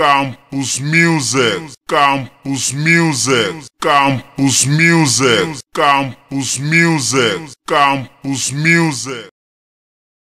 Campus Music, Campus Music, Campus Music, Campus Music, Campus Music.